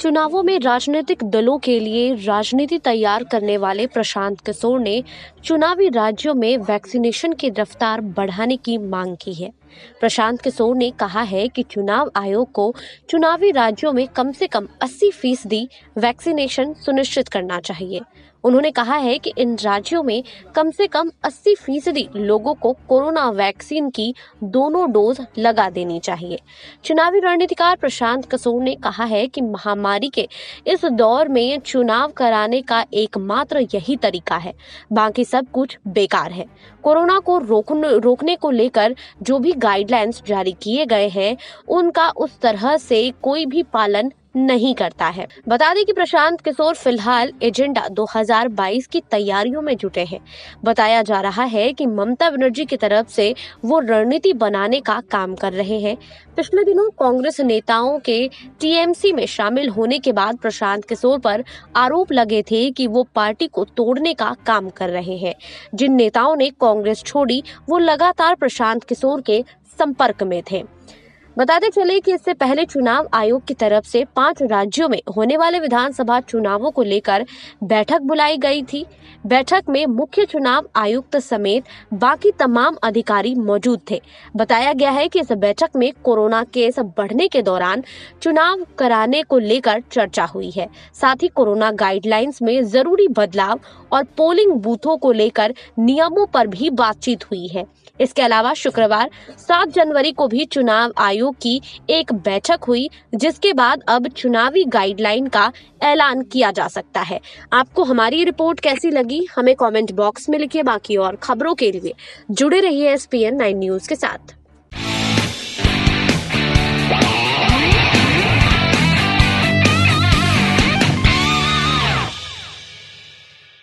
चुनावों में राजनीतिक दलों के लिए राजनीति तैयार करने वाले प्रशांत किशोर ने चुनावी राज्यों में वैक्सीनेशन की रफ्तार बढ़ाने की मांग की है प्रशांत किशोर ने कहा है कि चुनाव आयोग को चुनावी राज्यों में कम से कम 80 फीसदी वैक्सीनेशन सुनिश्चित करना चाहिए उन्होंने कहा है कि इन राज्यों में कम से कम 80 फीसदी लोगों को कोरोना वैक्सीन की दोनों डोज लगा देनी चाहिए चुनावी रणनीतिकार प्रशांत कसोर ने कहा है कि महामारी के इस दौर में चुनाव कराने का एकमात्र यही तरीका है बाकी सब कुछ बेकार है कोरोना को रोकने को लेकर जो भी गाइडलाइंस जारी किए गए हैं उनका उस तरह से कोई भी पालन नहीं करता है बता दें कि प्रशांत किशोर फिलहाल एजेंडा 2022 की तैयारियों में जुटे हैं बताया जा रहा है कि ममता बनर्जी की तरफ से वो रणनीति बनाने का काम कर रहे हैं पिछले दिनों कांग्रेस नेताओं के टीएमसी में शामिल होने के बाद प्रशांत किशोर पर आरोप लगे थे कि वो पार्टी को तोड़ने का काम कर रहे हैं जिन नेताओं ने कांग्रेस छोड़ी वो लगातार प्रशांत किशोर के संपर्क में थे बताते चले कि इससे पहले चुनाव आयोग की तरफ से पांच राज्यों में होने वाले विधानसभा चुनावों को लेकर बैठक बुलाई गई थी बैठक में मुख्य चुनाव आयुक्त समेत बाकी तमाम अधिकारी मौजूद थे बताया गया है कि इस बैठक में कोरोना केस बढ़ने के दौरान चुनाव कराने को लेकर चर्चा हुई है साथ ही कोरोना गाइडलाइंस में जरूरी बदलाव और पोलिंग बूथों को लेकर नियमों पर भी बातचीत हुई है इसके अलावा शुक्रवार सात जनवरी को भी चुनाव आयोग मंत्रियों की एक बैठक हुई जिसके बाद अब चुनावी गाइडलाइन का ऐलान किया जा सकता है आपको हमारी रिपोर्ट कैसी लगी हमें कमेंट बॉक्स में लिखिए बाकी और खबरों के लिए जुड़े रहिए एस पी न्यूज के साथ